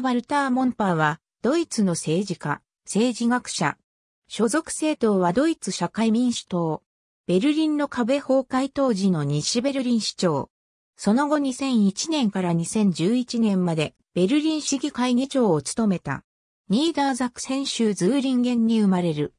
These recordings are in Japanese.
バルター・モンパーは、ドイツの政治家、政治学者。所属政党はドイツ社会民主党。ベルリンの壁崩壊当時の西ベルリン市長。その後2001年から2011年までベルリン市議会議長を務めた。ニーダーザク先ン州ズーリンゲンに生まれる。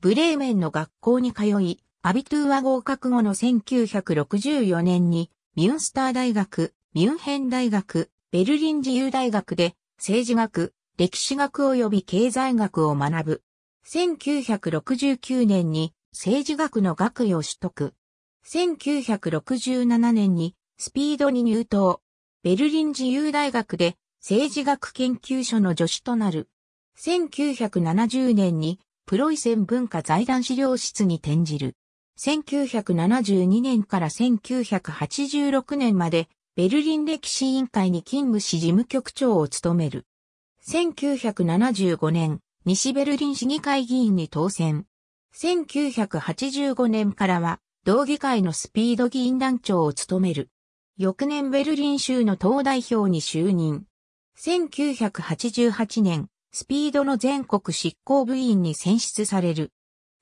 ブレーメンの学校に通い、アビトゥーは合格後の1964年にミュンスター大学、ミュンヘン大学、ベルリン自由大学で政治学、歴史学及び経済学を学ぶ。1969年に政治学の学位を取得。1967年にスピードに入党。ベルリン自由大学で政治学研究所の助手となる。1970年にプロイセン文化財団資料室に転じる。1972年から1986年までベルリン歴史委員会に勤務し事務局長を務める。1975年、西ベルリン市議会議員に当選。1985年からは、同議会のスピード議員団長を務める。翌年ベルリン州の党代表に就任。1988年、スピードの全国執行部員に選出される。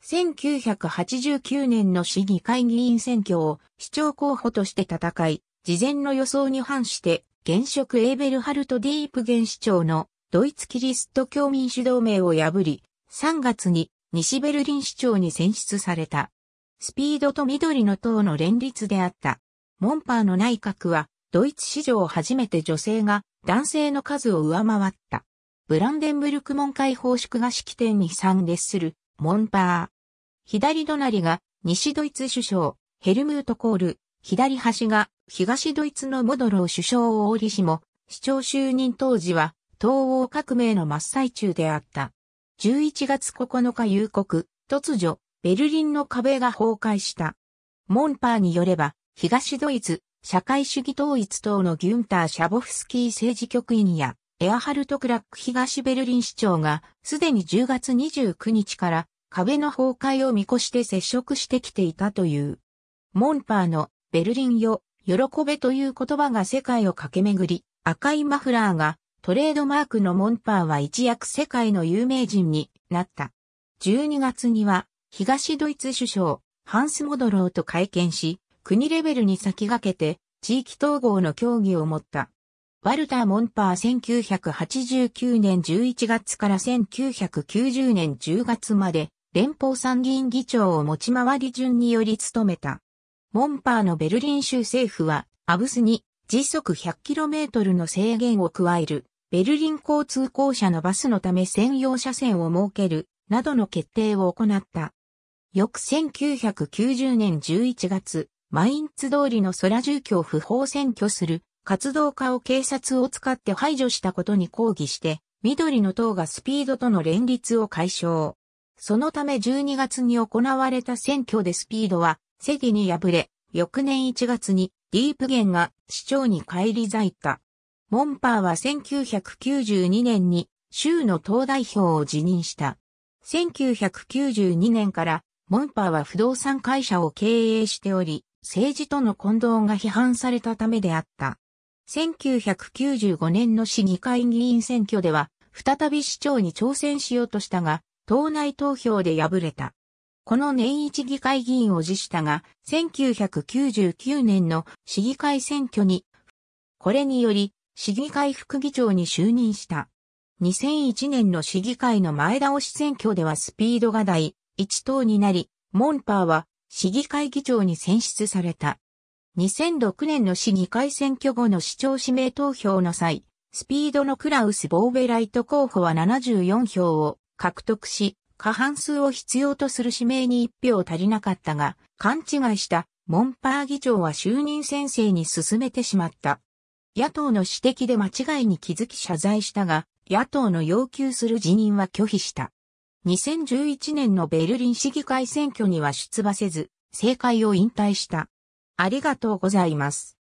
1989年の市議会議員選挙を市長候補として戦い、事前の予想に反して、現職エーベルハルト・ディープ現市長のドイツキリスト教民主同盟を破り、3月に西ベルリン市長に選出された。スピードと緑の党の連立であった。モンパーの内閣は、ドイツ史上初めて女性が男性の数を上回った。ブランデンブルク門会放祝が式典に参列する、モンパー。左隣が西ドイツ首相、ヘルムート・コール、左端が東ドイツのモドロー首相を降りしも、市長就任当時は東欧革命の真っ最中であった。11月9日夕刻、突如、ベルリンの壁が崩壊した。モンパーによれば、東ドイツ、社会主義統一党のギュンター・シャボフスキー政治局員や、エアハルト・クラック東ベルリン市長が、すでに10月29日から壁の崩壊を見越して接触してきていたという。モンパーのベルリンよ、喜べという言葉が世界を駆け巡り、赤いマフラーがトレードマークのモンパーは一躍世界の有名人になった。12月には東ドイツ首相ハンス・モドローと会見し、国レベルに先駆けて地域統合の協議を持った。ワルター・モンパー1989年11月から1990年10月まで連邦参議院議長を持ち回り順により務めた。モンパーのベルリン州政府は、アブスに時速 100km の制限を加える、ベルリン交通公社のバスのため専用車線を設ける、などの決定を行った。翌1990年11月、マインツ通りの空住居を不法占拠する活動家を警察を使って排除したことに抗議して、緑の党がスピードとの連立を解消。そのため12月に行われた選挙でスピードはセディに敗れ、翌年1月にディープゲンが市長に返り咲いた。モンパーは1992年に州の党代表を辞任した。1992年からモンパーは不動産会社を経営しており、政治との混同が批判されたためであった。1995年の市議会議員選挙では、再び市長に挑戦しようとしたが、党内投票で敗れた。この年一議会議員を辞したが、1999年の市議会選挙に、これにより、市議会副議長に就任した。2001年の市議会の前倒し選挙ではスピードが第1党になり、モンパーは市議会議長に選出された。2006年の市議会選挙後の市長指名投票の際、スピードのクラウス・ボーベライト候補は74票を獲得し、過半数を必要とする指名に一票足りなかったが、勘違いしたモンパー議長は就任先生に進めてしまった。野党の指摘で間違いに気づき謝罪したが、野党の要求する辞任は拒否した。2011年のベルリン市議会選挙には出馬せず、政界を引退した。ありがとうございます。